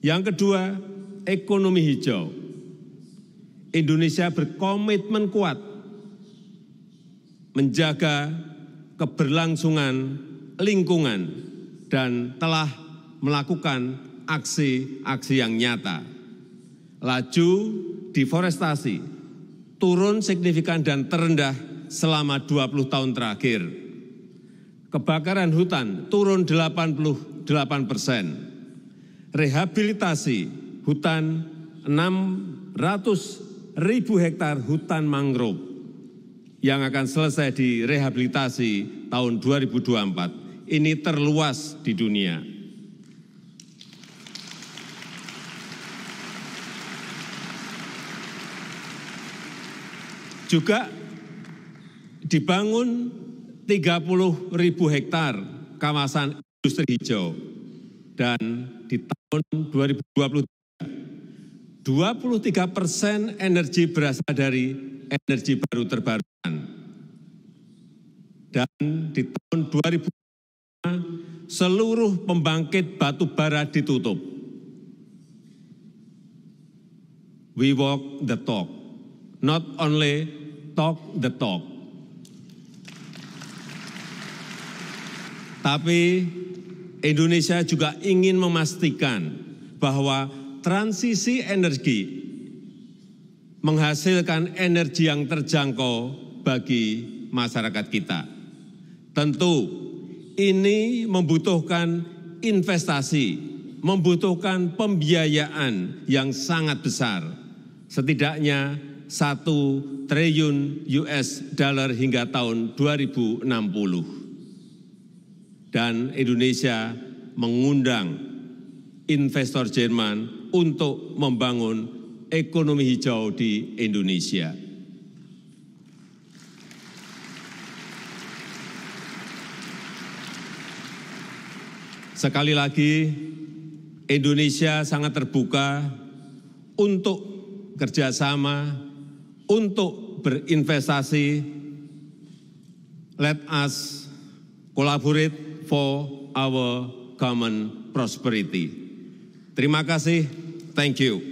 Yang kedua, ekonomi hijau. Indonesia berkomitmen kuat menjaga keberlangsungan lingkungan dan telah melakukan aksi-aksi yang nyata. Laju deforestasi turun signifikan dan terendah selama 20 tahun terakhir. Kebakaran hutan turun 88 persen rehabilitasi hutan 600 ribu hektar hutan mangrove yang akan selesai direhabilitasi tahun 2024. Ini terluas di dunia. Juga dibangun 30 ribu hektar kawasan industri hijau dan di tahun 2023, 23 persen energi berasal dari energi baru terbarukan. Dan di tahun 2025, seluruh pembangkit batu bara ditutup. We walk the talk, not only talk the talk. Tapi Indonesia juga ingin memastikan bahwa transisi energi menghasilkan energi yang terjangkau bagi masyarakat kita. Tentu ini membutuhkan investasi, membutuhkan pembiayaan yang sangat besar, setidaknya 1 triliun US dollar hingga tahun 2060 dan Indonesia mengundang investor Jerman untuk membangun ekonomi hijau di Indonesia. Sekali lagi, Indonesia sangat terbuka untuk kerjasama, untuk berinvestasi. Let us collaborate for our common prosperity. Terima kasih. Thank you.